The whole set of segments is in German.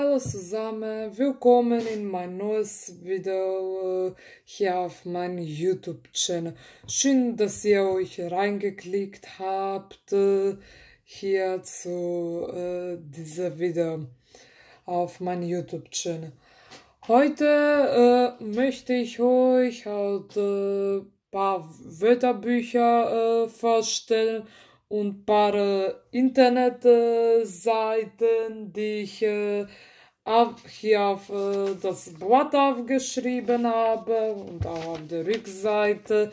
Hallo zusammen, willkommen in mein neues Video äh, hier auf meinem YouTube-Channel. Schön, dass ihr euch reingeklickt habt äh, hier zu äh, diesem Video auf meinem YouTube-Channel. Heute äh, möchte ich euch halt ein äh, paar Wörterbücher äh, vorstellen und ein paar äh, Internetseiten, die ich äh, auf, hier auf äh, das Blatt aufgeschrieben habe und auch auf der Rückseite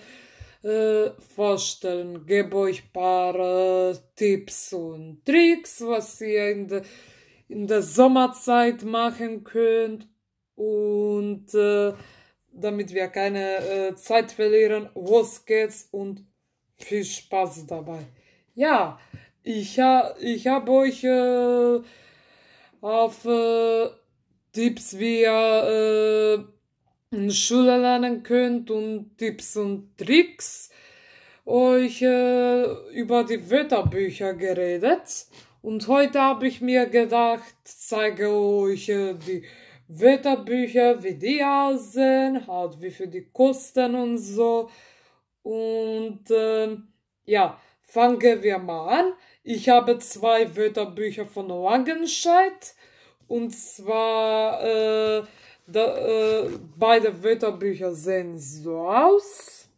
äh, vorstellen. Gebe euch ein paar äh, Tipps und Tricks, was ihr in der, in der Sommerzeit machen könnt und äh, damit wir keine Zeit verlieren, los geht's und viel Spaß dabei. Ja, ich, ha, ich habe euch äh, auf äh, Tipps, wie ihr äh, Schule lernen könnt und Tipps und Tricks euch äh, über die Wörterbücher geredet. Und heute habe ich mir gedacht, zeige euch äh, die Wörterbücher, wie die aussehen, halt wie viel die kosten und so. Und ähm, ja, Fangen wir mal an. Ich habe zwei Wörterbücher von Langenscheid. Und zwar, äh, da, äh, beide Wörterbücher sehen so aus.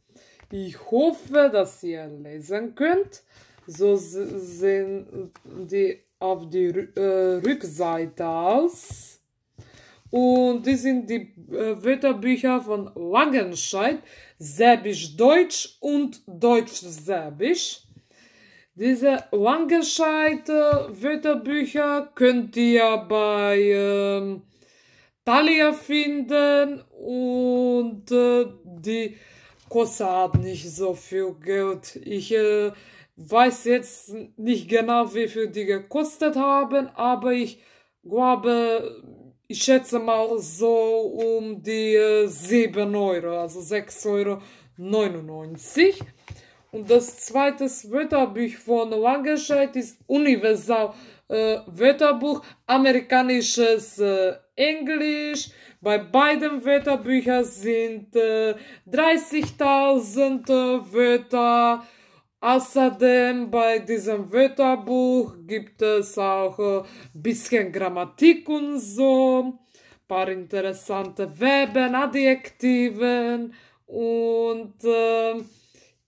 Ich hoffe, dass ihr lesen könnt. So sehen die auf die äh, Rückseite aus. Und die sind die äh, Wörterbücher von Langenscheid, Serbisch-Deutsch und Deutsch-Serbisch. Diese langgescheite Wörterbücher könnt ihr bei ähm, Thalia finden und äh, die kostet halt nicht so viel Geld. Ich äh, weiß jetzt nicht genau, wie viel die gekostet haben, aber ich glaube, ich schätze mal so um die äh, 7 Euro, also 6,99 Euro. Und das zweite Wörterbuch von Langenscheid ist Universal äh, Wörterbuch, amerikanisches äh, Englisch. Bei beiden Wörterbüchern sind äh, 30.000 äh, Wörter. Außerdem bei diesem Wörterbuch gibt es auch ein äh, bisschen Grammatik und so, paar interessante Verben, Adjektiven und äh,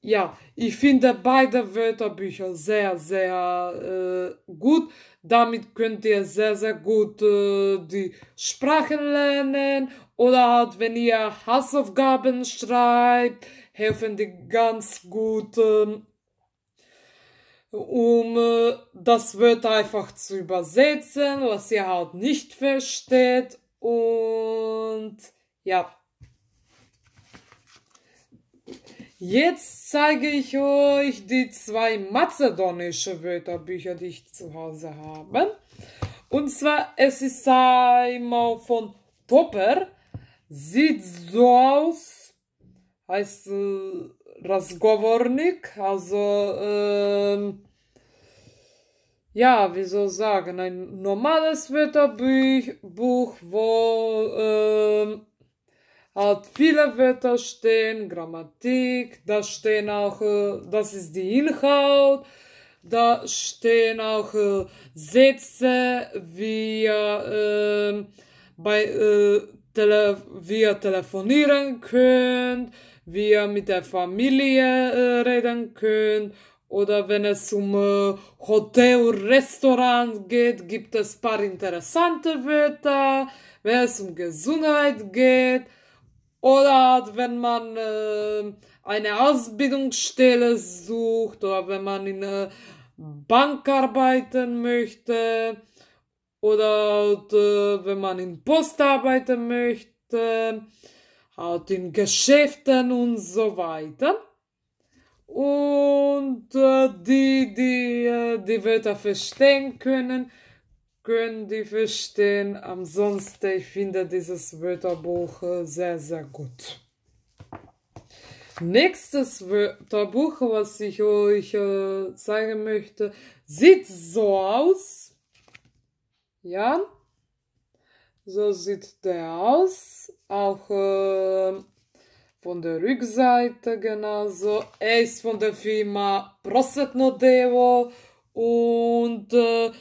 ja, ich finde beide Wörterbücher sehr, sehr äh, gut. Damit könnt ihr sehr, sehr gut äh, die Sprachen lernen oder halt, wenn ihr Hausaufgaben schreibt, helfen die ganz gut, äh, um äh, das Wörter einfach zu übersetzen, was ihr halt nicht versteht. Und ja. Jetzt zeige ich euch die zwei mazedonische Wörterbücher, die ich zu Hause habe. Und zwar, es ist einmal von Topper. Sieht so aus, heißt äh, Rasgovornik, also, äh, ja, wie soll ich sagen, ein normales Wörterbuch, Buch, wo, äh, hat viele Wörter stehen, Grammatik, da stehen auch, äh, das ist die Inhalt, da stehen auch äh, Sätze wie äh, bei äh, tele wie ihr telefonieren könnt, wie ihr mit der Familie äh, reden könnt oder wenn es um äh, Hotel, Restaurant geht, gibt es ein paar interessante Wörter. Wenn es um Gesundheit geht, oder halt, wenn man äh, eine Ausbildungsstelle sucht oder wenn man in einer Bank arbeiten möchte oder halt, äh, wenn man in Post arbeiten möchte, halt in Geschäften und so weiter. Und äh, die, die äh, die Wörter verstehen können, können die verstehen. Ansonsten, ich finde dieses Wörterbuch äh, sehr, sehr gut. Nächstes Wörterbuch, was ich euch äh, zeigen möchte, sieht so aus. Ja, so sieht der aus. Auch äh, von der Rückseite genauso. Er ist von der Firma Proset Nodevo und äh,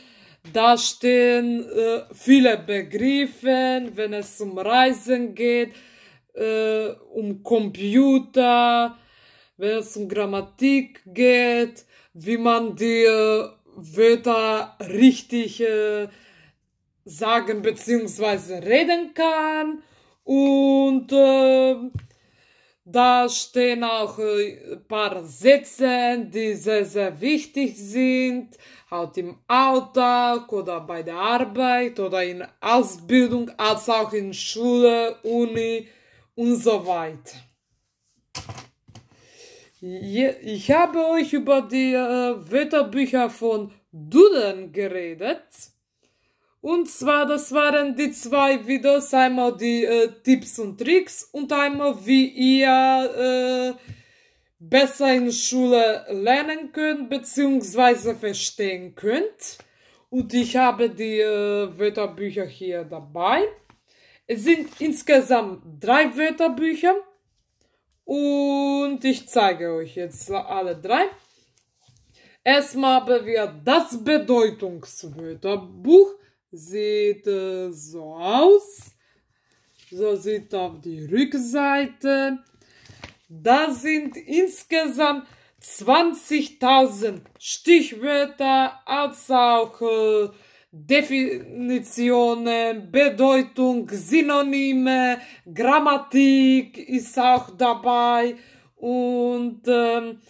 da stehen äh, viele Begriffe, wenn es um Reisen geht, äh, um Computer, wenn es um Grammatik geht, wie man die äh, Wörter richtig äh, sagen bzw. reden kann und äh, da stehen auch ein äh, paar Sätze, die sehr, sehr wichtig sind, halt im Alltag oder bei der Arbeit oder in Ausbildung, als auch in Schule, Uni und so weiter. Ich habe euch über die äh, Wetterbücher von Duden geredet. Und zwar, das waren die zwei Videos, einmal die äh, Tipps und Tricks und einmal, wie ihr äh, besser in Schule lernen könnt bzw. verstehen könnt. Und ich habe die äh, Wörterbücher hier dabei. Es sind insgesamt drei Wörterbücher und ich zeige euch jetzt alle drei. Erstmal haben wir das Bedeutungswörterbuch sieht so aus. So sieht auf die Rückseite. Da sind insgesamt 20.000 Stichwörter als auch äh, Definitionen, Bedeutung, Synonyme, Grammatik ist auch dabei und ähm,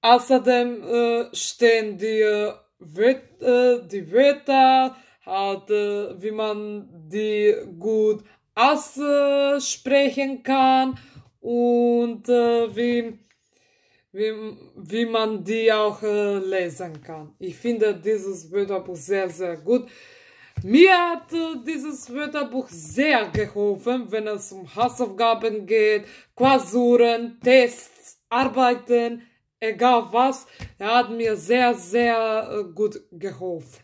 außerdem äh, stehen die, äh, äh die Wörter halt, wie man die gut aussprechen kann und äh, wie, wie, wie man die auch äh, lesen kann. Ich finde dieses Wörterbuch sehr, sehr gut. Mir hat äh, dieses Wörterbuch sehr geholfen, wenn es um Hausaufgaben geht, Klausuren, Tests, Arbeiten, egal was. Er hat mir sehr, sehr gut geholfen.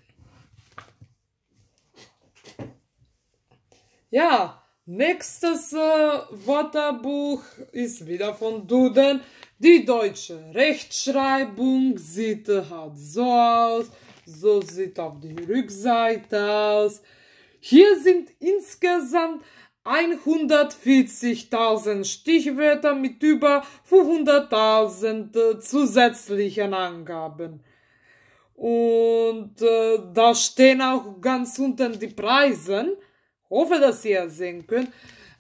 Ja, nächstes äh, Wörterbuch ist wieder von Duden. Die deutsche Rechtschreibung sieht halt so aus. So sieht auf die Rückseite aus. Hier sind insgesamt 140.000 Stichwörter mit über 500.000 äh, zusätzlichen Angaben. Und äh, da stehen auch ganz unten die Preisen hoffe, dass ihr sehen könnt.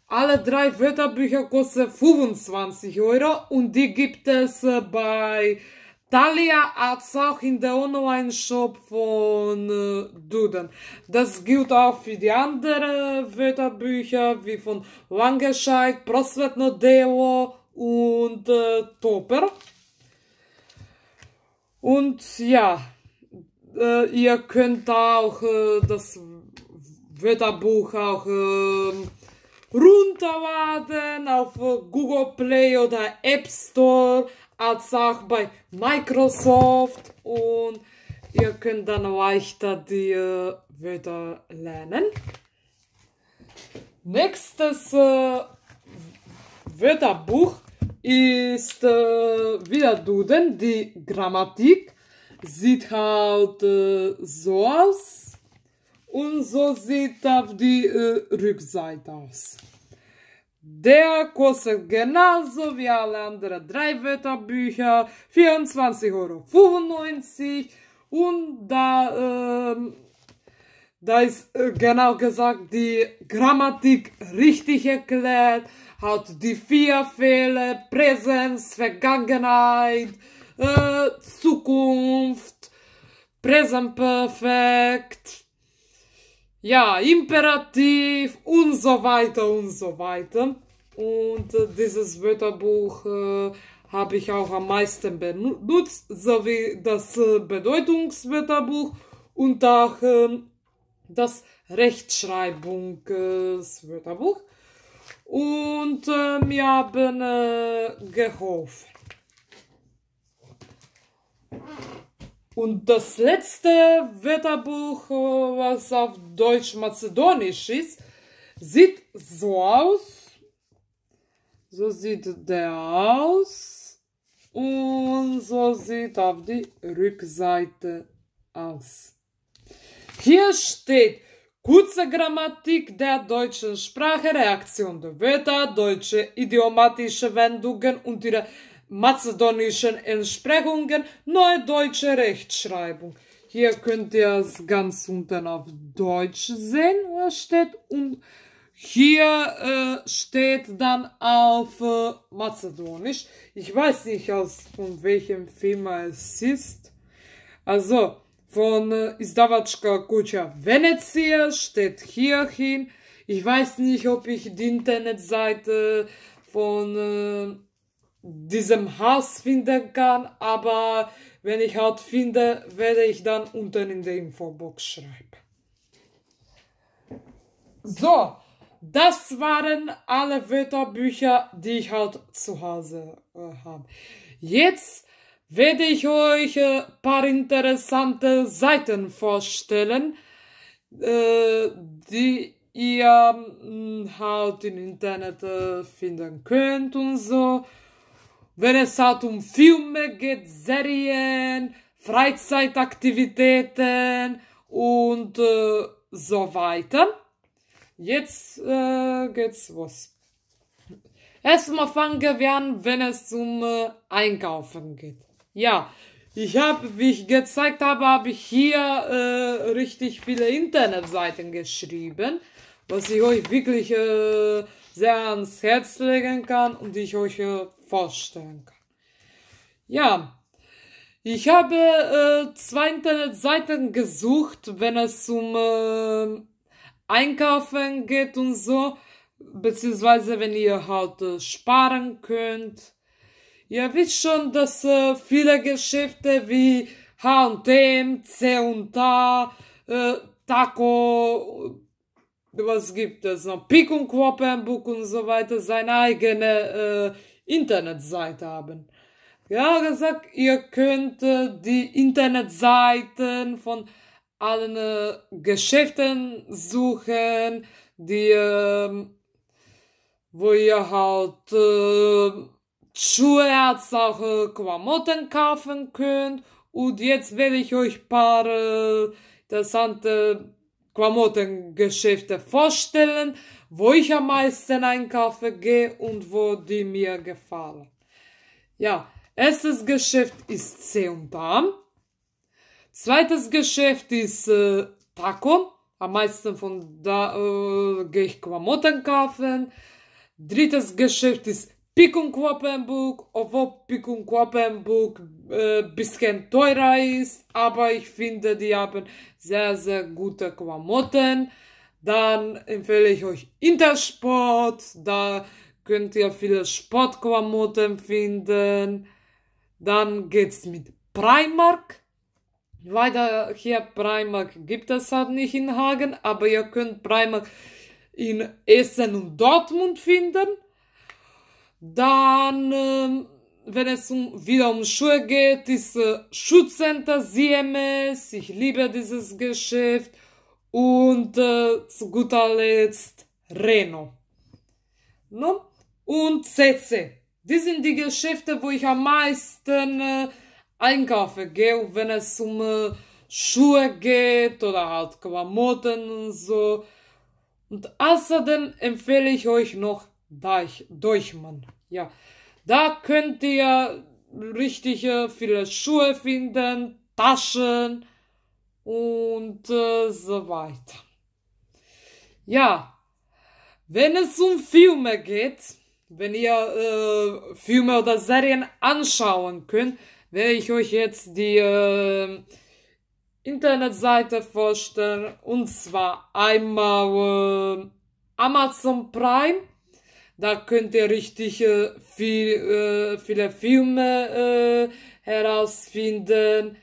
Alle drei Wörterbücher kosten 25 Euro und die gibt es äh, bei Thalia als auch in der Online-Shop von äh, Duden. Das gilt auch für die anderen Wörterbücher wie von Langescheid, Prosvetno Deo und äh, Topper. Und ja, äh, ihr könnt auch äh, das Wetterbuch auch ähm, runterladen auf Google Play oder App Store, als auch bei Microsoft und ihr könnt dann leichter die äh, Wörter lernen. Nächstes äh, Wörterbuch ist äh, wieder Duden, die Grammatik sieht halt äh, so aus. Und so sieht auf die äh, Rückseite aus. Der kostet genauso wie alle anderen drei Wetterbücher 24,95 Euro. Und da, äh, da ist äh, genau gesagt die Grammatik richtig erklärt, hat die vier Fehler, Präsenz, Vergangenheit, äh, Zukunft, Präsent Perfekt, ja, Imperativ und so weiter und so weiter. Und äh, dieses Wörterbuch äh, habe ich auch am meisten benutzt, sowie das äh, Bedeutungswörterbuch und auch ähm, das Rechtschreibungswörterbuch. Und wir äh, haben äh, geholfen. Und das letzte Wetterbuch, äh, was auf Deutsch-Mazedonisch ist, sieht so aus. So sieht der aus. Und so sieht auf die Rückseite aus. Hier steht kurze Grammatik der deutschen Sprache, Reaktion der Wörter, deutsche idiomatische Wendungen und ihre mazedonischen Entsprechungen, neue deutsche Rechtschreibung. Hier könnt ihr es ganz unten auf Deutsch sehen, was steht. Und hier äh, steht dann auf äh, Mazedonisch. Ich weiß nicht, aus von welchem Firma es ist. Also, von äh, Izdavačka Kuća Venezia steht hier hin. Ich weiß nicht, ob ich die Internetseite von Äh, diesem Haus finden kann, aber wenn ich halt finde, werde ich dann unten in der Infobox schreiben. So, das waren alle Wetterbücher, die ich halt zu Hause äh, habe. Jetzt werde ich euch ein äh, paar interessante Seiten vorstellen, äh, die ihr mh, hm, halt im Internet äh, finden könnt und so wenn es halt um Filme geht, Serien, Freizeitaktivitäten und äh, so weiter. Jetzt äh, geht's los. Erstmal fangen wir an, wenn es um äh, Einkaufen geht. Ja, ich habe, wie ich gezeigt habe, habe ich hier äh, richtig viele Internetseiten geschrieben, was ich euch wirklich äh, sehr ans Herz legen kann und ich euch äh, vorstellen kann. Ja, ich habe äh, zwei Internetseiten gesucht, wenn es um äh, Einkaufen geht und so, beziehungsweise wenn ihr halt äh, sparen könnt. Ihr wisst schon, dass äh, viele Geschäfte wie H&M, C&A, äh, Taco, was gibt es noch, Pick und Quappenbuck und so weiter seine eigene äh, Internetseite haben. Ja, gesagt, ihr könnt äh, die Internetseiten von allen äh, Geschäften suchen, die, ähm, wo ihr halt äh, auch äh, Klamotten kaufen könnt. Und jetzt werde ich euch paar äh, interessante Klamottengeschäfte vorstellen wo ich am meisten einkaufe gehe und wo die mir gefallen. Ja, erstes Geschäft ist C und C&A. Zweites Geschäft ist äh, Taco. Am meisten von da äh, gehe ich Klamotten kaufen. Drittes Geschäft ist Pick und Kloppenburg, obwohl Pick und ein äh, bisschen teurer ist, aber ich finde, die haben sehr, sehr gute Klamotten dann empfehle ich euch Intersport, da könnt ihr viele Sportklamotten finden. Dann geht's mit Primark. Weiter hier Primark gibt es halt nicht in Hagen, aber ihr könnt Primark in Essen und Dortmund finden. Dann, ähm, wenn es um, wieder um Schuhe geht, ist äh, Schuhcenter CMS. Ich liebe dieses Geschäft und äh, zu guter Letzt Reno. No? Und Setze. Die sind die Geschäfte, wo ich am meisten äh, einkaufe, gehe, wenn es um äh, Schuhe geht oder halt Klamotten und so. Und außerdem empfehle ich euch noch Deich, Deichmann. Ja, da könnt ihr richtig äh, viele Schuhe finden, Taschen, und äh, so weiter. Ja, wenn es um Filme geht, wenn ihr äh, Filme oder Serien anschauen könnt, werde ich euch jetzt die äh, Internetseite vorstellen. Und zwar einmal äh, Amazon Prime. Da könnt ihr richtig äh, viel, äh, viele Filme herausfinden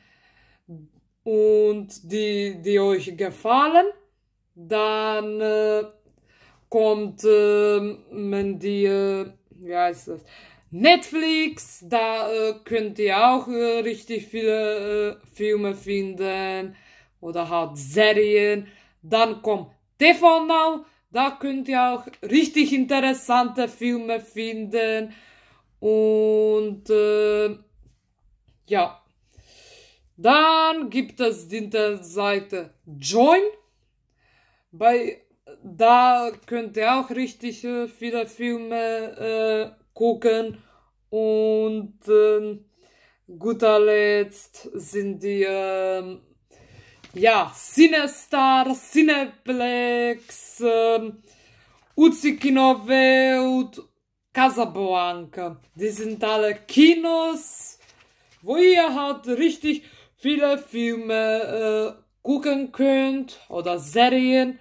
und die, die euch gefallen, dann äh, kommt äh, die, äh, wie heißt das, Netflix, da äh, könnt ihr auch äh, richtig viele äh, Filme finden oder halt Serien. Dann kommt TV Now, da könnt ihr auch richtig interessante Filme finden und äh, ja, dann gibt es die Seite Join. Bei, da könnt ihr auch richtig äh, viele Filme äh, gucken. Und äh, guter Letzt sind die äh, ja, Cinestar, Cineplex, äh, Uzi Welt, Casablanca. Die sind alle Kinos, wo ihr halt richtig viele Filme äh, gucken könnt oder Serien.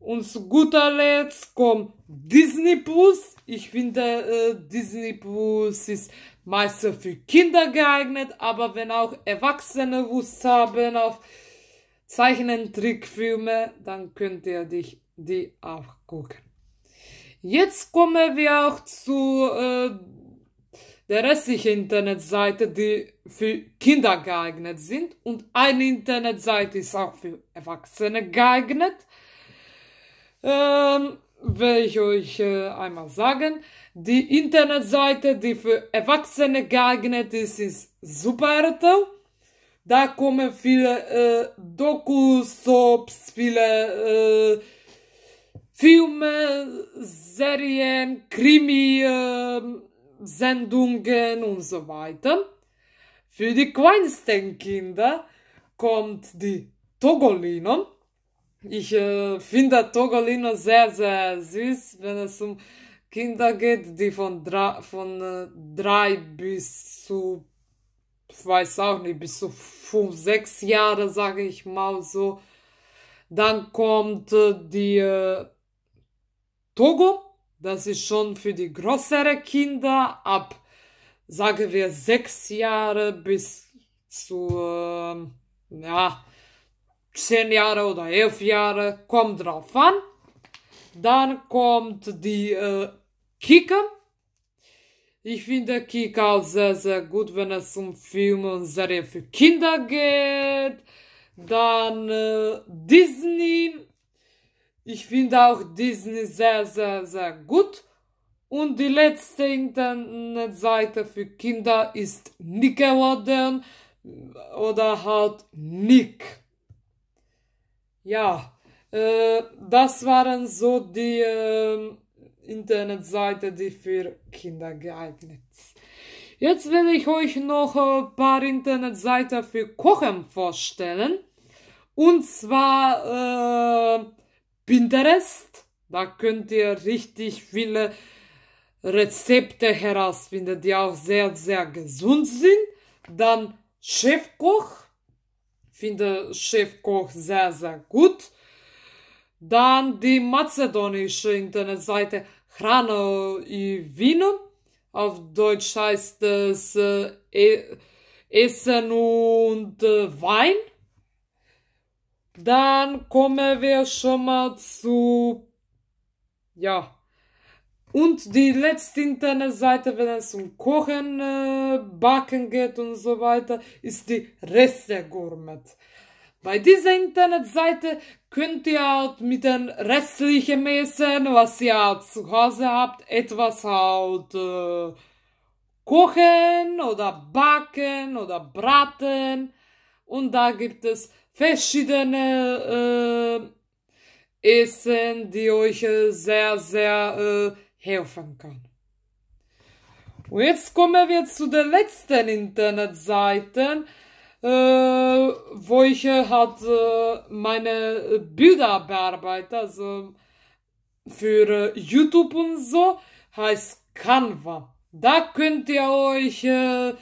Und zu guter Letzt kommt Disney Plus. Ich finde, äh, Disney Plus ist meist für Kinder geeignet, aber wenn auch Erwachsene Lust haben auf Zeichnen, Zeichentrickfilme, dann könnt ihr dich, die auch gucken. Jetzt kommen wir auch zu äh, der restliche Internetseite, die für Kinder geeignet sind und eine Internetseite ist auch für Erwachsene geeignet, ähm, will ich euch äh, einmal sagen. Die Internetseite, die für Erwachsene geeignet ist, ist SuperRTL. Da kommen viele äh, doku viele äh, Filme, Serien, Krimi, äh, Sendungen und so weiter. Für die kleinsten Kinder kommt die Togolino. Ich äh, finde Togolino sehr, sehr süß, wenn es um Kinder geht, die von, drei, von äh, drei bis zu, ich weiß auch nicht, bis zu fünf, sechs Jahre, sage ich mal so. Dann kommt äh, die äh, Togo das ist schon für die größeren Kinder ab, sagen wir, sechs Jahre bis zu, äh, ja, zehn Jahre oder elf Jahre, kommt drauf an. Dann kommt die äh, Kicker. Ich finde Kika auch sehr, sehr gut, wenn es um Filme und Serien für Kinder geht. Dann äh, Disney ich finde auch Disney sehr, sehr, sehr gut. Und die letzte Internetseite für Kinder ist Nickelodeon äh, oder halt Nick. Ja, äh, das waren so die äh, Internetseite, die für Kinder geeignet ist. Jetzt werde ich euch noch ein paar Internetseiten für Kochen vorstellen. Und zwar äh, Pinterest. Da könnt ihr richtig viele Rezepte herausfinden, die auch sehr, sehr gesund sind. Dann Chefkoch. Finde Chefkoch sehr, sehr gut. Dann die mazedonische Internetseite Hrana i Vino. Auf Deutsch heißt es äh, e-, Essen und äh, Wein. Dann kommen wir schon mal zu, ja. Und die letzte Internetseite, wenn es um Kochen, äh, Backen geht und so weiter, ist die Reste Gourmet. Bei dieser Internetseite könnt ihr halt mit den restlichen Messen, was ihr halt zu Hause habt, etwas halt äh, kochen oder backen oder braten. Und da gibt es verschiedene äh, Essen, die euch äh, sehr, sehr äh, helfen kann. Und jetzt kommen wir zu den letzten Internetseiten, äh, wo ich äh, halt äh, meine Bilder bearbeite, also für äh, YouTube und so, heißt Canva. Da könnt ihr euch äh,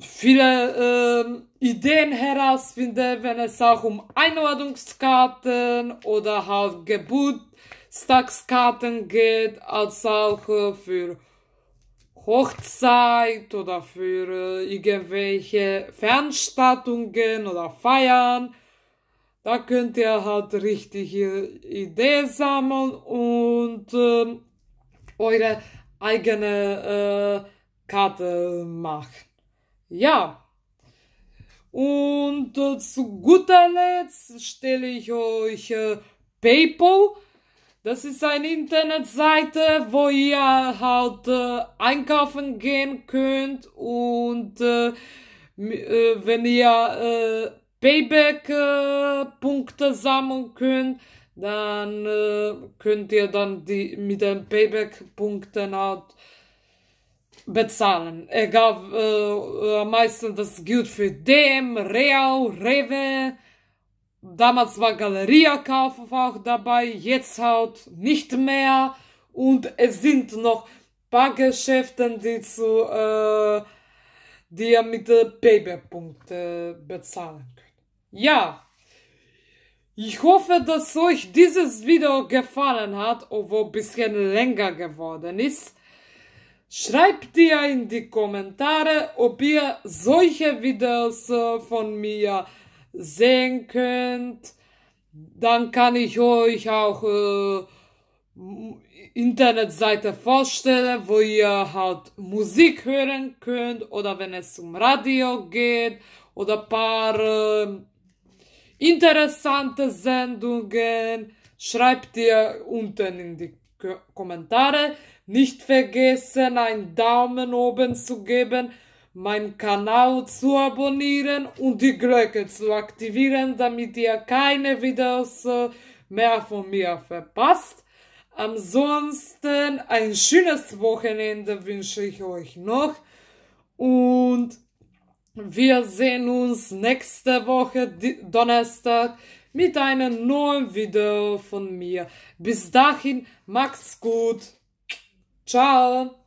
viele äh, Ideen herausfinde, wenn es auch um Einladungskarten oder halt Geburtstagskarten geht, als auch äh, für Hochzeit oder für äh, irgendwelche Veranstaltungen oder Feiern. Da könnt ihr halt richtige äh, Ideen sammeln und ähm, eure eigene äh, Karte machen. Ja. Und äh, zu guter Letzt stelle ich euch äh, PayPal. Das ist eine Internetseite, wo ihr halt äh, einkaufen gehen könnt und äh, äh, wenn ihr äh, Payback-Punkte sammeln könnt, dann könnt ihr dann die mit den Payback-Punkten halt bezahlen. Er gab äh, e, e, am das Geld für DM, Real, Rewe. Damals war Galeria-Kauf auch dabei, jetzt halt nicht mehr. Und es sind noch paar Geschäfte, die zu, äh, die ihr mit äh, Payback-Punkten bezahlen könnt. Ja. Ich hoffe, dass euch dieses Video gefallen hat, obwohl ein bisschen länger geworden ist. Schreibt ihr in die Kommentare, ob ihr solche Videos äh, von mir sehen könnt. Dann kann ich euch auch äh, Internetseite vorstellen, wo ihr halt Musik hören könnt oder wenn es um Radio geht oder paar äh, interessante Sendungen. Schreibt ihr unten in die Kommentare. Nicht vergessen, einen Daumen oben zu geben, meinen Kanal zu abonnieren und die Glocke zu aktivieren, damit ihr keine Videos äh, mehr von mir verpasst. Ansonsten ein schönes Wochenende wünsche ich euch noch und wir sehen uns nächste Woche Donnerstag mit einem neuen Video von mir. Bis dahin, macht's gut! Ciao!